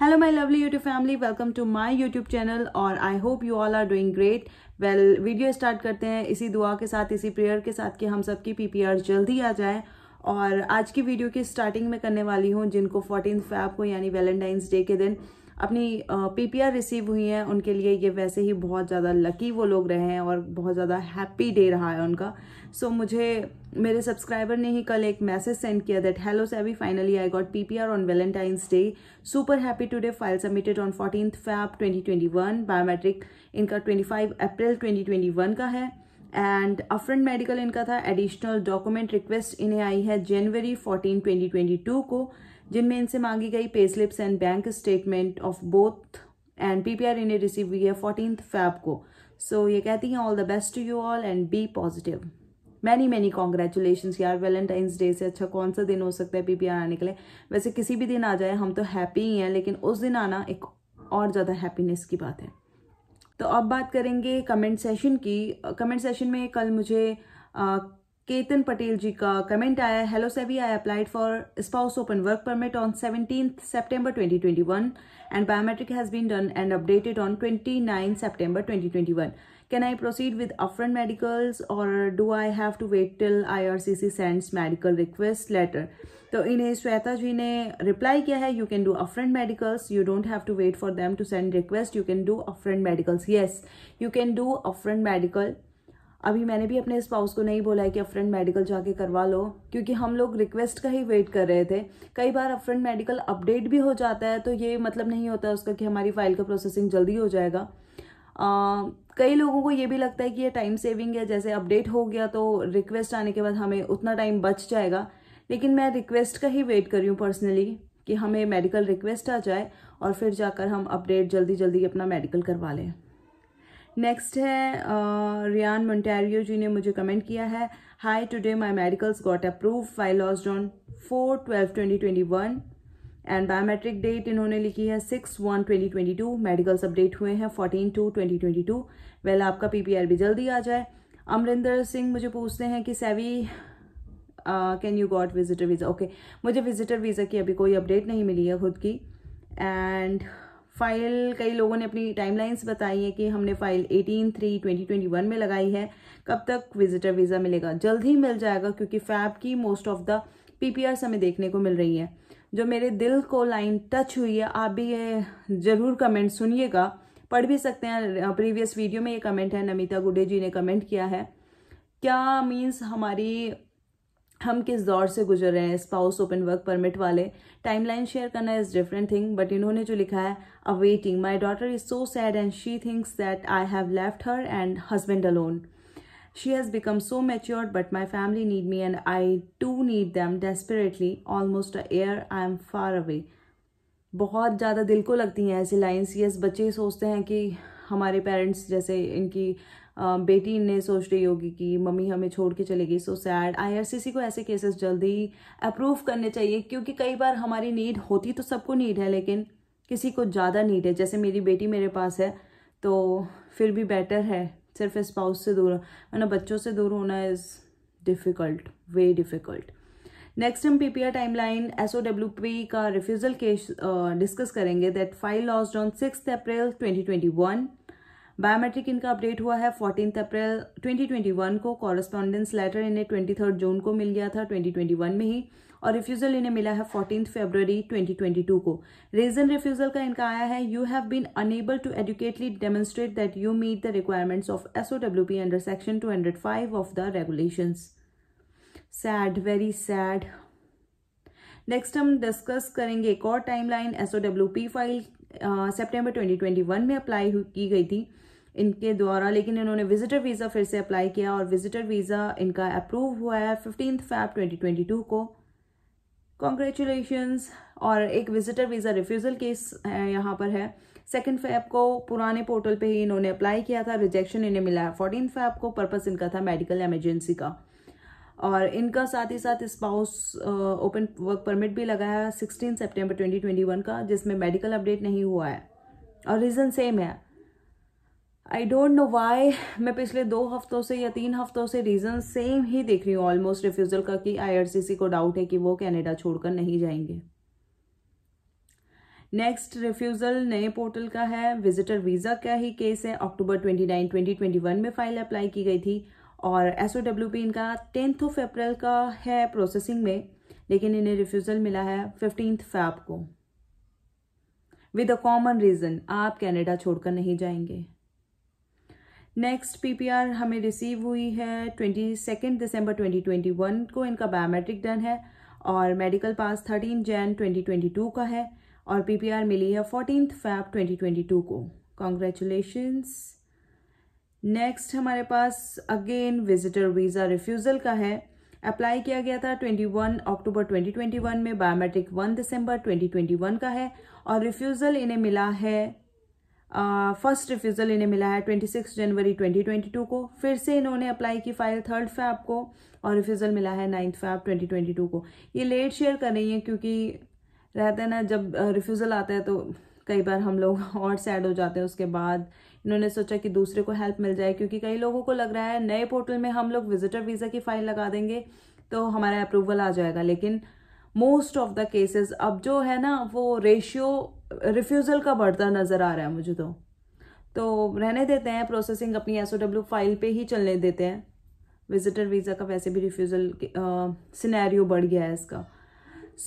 hello my lovely YouTube family welcome to my YouTube channel और I hope you all are doing great well video start करते हैं इसी दुआ के साथ इसी प्रेयर के साथ कि हम सबकी पीपीआर जल्दी आ जाए और आज की वीडियो की स्टार्टिंग में करने वाली हूँ जिनको फोर्टीन फैब को यानी वैलेंटाइंस डे के दिन अपनी पीपीआर रिसीव हुई हैं उनके लिए ये वैसे ही बहुत ज़्यादा लकी वो लोग रहे हैं और बहुत ज़्यादा हैप्पी डे रहा है उनका सो so, मुझे मेरे सब्सक्राइबर ने ही कल एक मैसेज सेंड किया that hello Savvy finally I got PPR on Valentine's Day super happy today file submitted on fourteen Feb 2021 biometric इनका 25 अप्रैल 2021 का है एंड अफ्रंट मेडिकल इनका था एडिशनल डॉक्यूमेंट रिक्वेस्ट इन्हें आई है जनवरी 14 2022 को जिनमें इनसे मांगी गई pay slips and bank statement of both and PPR इन्हें रिसीव हुई है फोर्टीन फैब को सो so, ये कहती हैं all the best to you all and be positive many many congratulation यार वैलेंटाइंस डे से अच्छा कौन सा दिन हो सकता है पीपीआर आने के लिए वैसे किसी भी दिन आ जाए हम तो हैप्पी ही हैं लेकिन उस दिन आना एक और ज़्यादा हैप्पीनेस की बात है तो अब बात करेंगे कमेंट सेशन की कमेंट uh, सेशन में कल मुझे आ, uh, केतन पटेल जी का कमेंट आया hello Savvy I applied for spouse open work permit on seventeen September 2021 and biometric has been done and updated on twenty 29 September proceed with upfront proceed और do I have to wait till I R C C sends medical request letter तो इन्हें श्वेता जी ने reply किया है you can do upfront medicals you don't have to wait for them to send request you can do upfront medicals yes you can do upfront medical अभी मैंने भी अपने spouse को नहीं बोला है कि अफ्रेंड मेडिकल जाके करवा लो क्योंकि हम लोग रिक्वेस्ट का ही वेट कर रहे थे कई बार अफ्रेंड मेडिकल अपडेट भी हो जाता है तो ये मतलब नहीं होता उसका कि हमारी फाइल का प्रोसेसिंग जल्दी हो जाएगा आ, कई लोगों को ये भी लगता है कि ये टाइम सेविंग है जैसे अपडेट हो गया तो रिक्वेस्ट आने के बाद हमें उतना टाइम बच जाएगा लेकिन मैं रिक्वेस्ट का ही वेट कर रही हूँ पर्सनली कि हमें मेडिकल रिक्वेस्ट आ जाए और फिर जाकर हम अपडेट जल्दी जल्दी अपना मेडिकल करवा लें नेक्स्ट है रियान uh, मोन्टेरियो जी ने मुझे कमेंट किया है hi today my medicals got approve I lodged on four twelve twenty twenty one and biometric date इन्होंने लिखी है six one twenty twenty two medicals update हुए हैं fourteen two twenty twenty two well आपका P P R भी जल्दी आ जाए अमरिंदर सिंह मुझे पूछते हैं कि Savvy can you got visitor visa okay मुझे विजिटर वीज़ा की अभी कोई अपडेट नहीं मिली है खुद की एंड फाइल कई लोगों ने अपनी टाइमलाइंस बताई है कि हमने file eighteen three twenty twenty one में लगाई है कब तक विजिटर वीज़ा मिलेगा जल्द ही मिल जाएगा क्योंकि फैब की मोस्ट ऑफ द पीपीआर्स हमें देखने को मिल रही है जो मेरे दिल को लाइन टच हुई है आप भी ये ज़रूर कमेंट सुनिएगा पढ़ भी सकते हैं प्रीवियस वीडियो में ये कमेंट है नमिता गुडे जी ने कमेंट किया है क्या मीन्स हमारी हम किस दौर से गुजर रहे हैं स्पाउस ओपन वर्क परमिट वाले टाइमलाइन शेयर करना इज डिफरेंट थिंग बट इन्होंने जो लिखा है awaiting my daughter is so sad and she thinks that I have left her and husband alone she has become so matured but my family need me and I too need them desperately almost a year I am far away बहुत ज़्यादा दिल को लगती हैं ऐसी lines yes बच्चे सोचते हैं कि हमारे पेरेंट्स जैसे इनकी बेटी ने सोच रही होगी कि मम्मी हमें छोड़ के चलेगी सो सैड आईआरसीसी को ऐसे केसेस जल्दी अप्रूव करने चाहिए क्योंकि कई बार हमारी नीड होती तो सबको नीड है लेकिन किसी को ज़्यादा नीड है जैसे मेरी बेटी मेरे पास है तो फिर भी बेटर है सिर्फ स्पाउस से दूर मैंने बच्चों से दूर होना is difficult way difficult next हम पीपीआर टाइमलाइन एसओडब्ल्यूपी का रिफ्यूजल केस डिस्कस करेंगे that file lodged on six April 2021 biometric इनका अपडेट हुआ है फोर्टीन अप्रैल 2021 को कॉरेस्पॉन्डेंस लेटर इन्हें ट्वेंटी जून को मिल गया था 2021 में ही और रिफ्यूजल इन्हें मिला है फोर्टीन फरवरी 2022 को रीजन रिफ्यूजल का इनका आया है you have been unable to adequately demonstrate that you meet the requirements of SOWP under section two of the regulation sad very sad next हम डिस्कस करेंगे एक और टाइमलाइन एसओडब्ल्यूपी फाइल सितंबर ट्वेंटी 2021 में अप्लाई की गई थी इनके द्वारा लेकिन इन्होंने विजिटर वीज़ा फिर से अप्लाई किया और विजिटर वीज़ा इनका अप्रूव हुआ है फिफ्टीन फैब 2022 को कॉन्ग्रेचुलेशंस और एक विजिटर वीज़ा रिफ्यूज़ल केस यहाँ पर है सेकेंड फैब को पुराने पोर्टल पे ही इन्होंने अप्लाई किया था रिजेक्शन इन्हें मिला है फोर्टीन फैब को पर्पस इनका था मेडिकल एमरजेंसी का और इनका साथ ही साथ स्पाउस ओपन वर्क परमिट भी लगाया है sixteen September twenty twenty one का जिसमें मेडिकल अपडेट नहीं हुआ है और रीज़न सेम है आई डोंट नो वाई मैं पिछले दो हफ्तों से या तीन हफ्तों से रीज़न सेम ही देख रही हूँ ऑलमोस्ट रिफ्यूज़ल का कि आईआरसीसी को डाउट है कि वो कनाडा छोड़कर नहीं जाएंगे नेक्स्ट रिफ्यूज़ल नए पोर्टल का है विजिटर वीज़ा का ही केस है अक्टूबर 29, 2021 में फाइल अप्लाई की गई थी और एस इनका टेंथ ऑफ अप्रैल का है प्रोसेसिंग में लेकिन इन्हें रिफ्यूज़ल मिला है फिफ्टींथ फैब को विद अ कॉमन रीज़न आप कनाडा छोड़कर नहीं जाएंगे नेक्स्ट पीपीआर हमें रिसीव हुई है ट्वेंटी सेकेंड दिसंबर ट्वेंटी ट्वेंटी वन को इनका बायोमेट्रिक डन है और medical pass thirteen Jan twenty twenty two का है और पीपीआर मिली है fourteen Feb twenty twenty two को कॉन्ग्रेचुलेशन्स नेक्स्ट हमारे पास अगेन विजिटर वीज़ा रिफ्यूज़ल का है अप्लाई किया गया था 21 अक्टूबर 2021 में बायोमेट्रिक 1 दिसंबर 2021 का है और रिफ्यूज़ल इन्हें मिला है फर्स्ट रिफ्यूज़ल इन्हें मिला है 26 जनवरी 2022 को फिर से इन्होंने अप्लाई की फाइल थर्ड फैब को और रिफ्यूज़ल मिला है नाइन्थ फैब 2022 को ये लेट शेयर कर रही है क्योंकि रहता है ना जब रिफ्यूज़ल आता है तो कई बार हम लोग और सैड हो जाते हैं उसके बाद इन्होंने सोचा कि दूसरे को हेल्प मिल जाए क्योंकि कई लोगों को लग रहा है नए पोर्टल में हम लोग विजिटर वीज़ा की फाइल लगा देंगे तो हमारा अप्रूवल आ जाएगा लेकिन मोस्ट ऑफ द केसेस अब जो है ना वो रेशियो रिफ्यूज़ल का बढ़ता नज़र आ रहा है मुझे तो तो रहने देते हैं प्रोसेसिंग अपनी एस फाइल पे ही चलने देते हैं विजिटर वीज़ा का वैसे भी रिफ्यूज़ल सिनेरियो बढ़ गया है इसका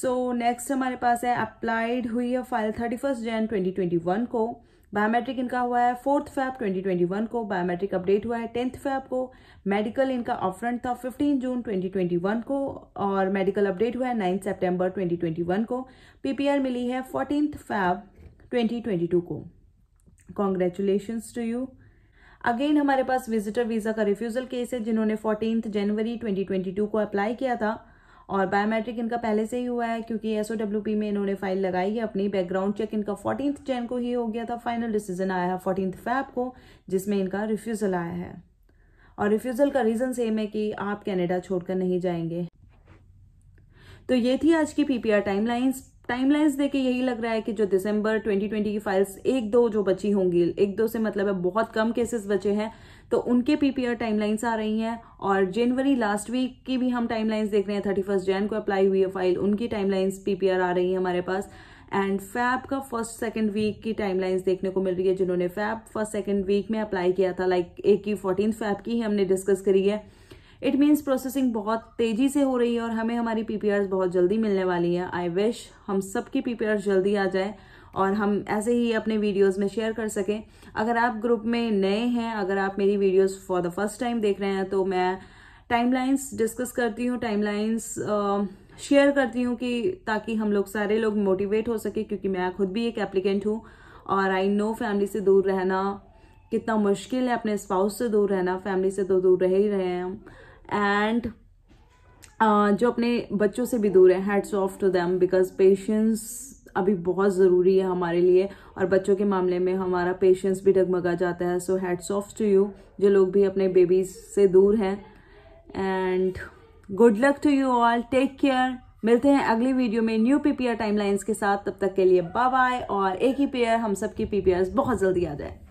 सो so, नेक्स्ट हमारे पास है अप्लाइड हुई है file thirty first Jan twenty twenty one को बायोमेट्रिक इनका हुआ है फोर्थ फैब 2021 को बायोमेट्रिक अपडेट हुआ है टेंथ फैब को मेडिकल इनका ऑफरेंट था 15 जून 2021 को और मेडिकल अपडेट हुआ है ट्वेंटी ट्वेंटी वन को पीपीआर मिली है फोर्टीन फैब टू को कॉन्ग्रेचुलेशंस टू यू अगेन हमारे पास विजिटर वीज़ा का रिफ्यूज़ल केस है जिन्होंने फोर्टीन जनवरी 2022 को अप्लाई किया था और बायोमेट्रिक इनका पहले से ही हुआ है क्योंकि एस में इन्होंने फाइल लगाई है अपनी बैकग्राउंड चेक इनका फोर्टीन जैन को ही हो गया था फाइनल डिसीजन आया है फोर्टीन फैब को जिसमें इनका रिफ्यूज़ल आया है और रिफ्यूज़ल का रीज़न सेम है कि आप कैनेडा छोड़कर नहीं जाएंगे तो ये थी आज की पीपीआर टाइमलाइंस टाइमलाइंस देखे यही लग रहा है कि जो दिसंबर 2020 की फाइल्स एक दो जो बची होंगी एक दो से मतलब है बहुत कम केसेस बचे हैं तो उनके पीपीआर टाइमलाइंस आ रही हैं और जनवरी लास्ट वीक की भी हम टाइमलाइंस देख रहे हैं थर्टी फर्स्ट जैन को अप्लाई हुई है फाइल उनकी टाइमलाइंस पीपीआर आ रही है हमारे पास एंड फैब का फर्स्ट सेकंड वीक की टाइमलाइंस देखने को मिल रही है जिन्होंने फैब फर्स्ट सेकेंड वीक में अप्लाई किया था लाइक एक की फोर्टीन फैब की ही हमने डिस्कस करी है इट मीन्स प्रोसेसिंग बहुत तेजी से हो रही है और हमें हमारी पीपीआर बहुत जल्दी मिलने वाली है आई विश हम सबकी पीपीआर जल्दी आ जाए और हम ऐसे ही अपने वीडियोस में शेयर कर सकें अगर आप ग्रुप में नए हैं अगर आप मेरी videos for the first time देख रहे हैं तो मैं टाइमलाइंस डिस्कस करती हूँ टाइमलाइंस शेयर uh, करती हूँ कि ताकि हम लोग सारे लोग मोटिवेट हो सके क्योंकि मैं खुद भी एक एप्लीकेंट हूँ और आई नो फैमिली से दूर रहना कितना मुश्किल है अपने स्पाउस से दूर रहना फैमिली से तो दूर रह ही रहे हैं हम एंड uh, जो अपने बच्चों से भी दूर है hats off to them because patience अभी बहुत ज़रूरी है हमारे लिए और बच्चों के मामले में हमारा पेशेंस भी डगमगा जाता है so hats off to you जो लोग भी अपने बेबीज से दूर हैं and good luck to you all take care मिलते हैं अगली वीडियो में न्यू पीपीआर टाइमलाइंस के साथ तब तक के लिए बाय बाय और एक ही पेयर हम सबकी पीपीआर बहुत जल्दी आ जाए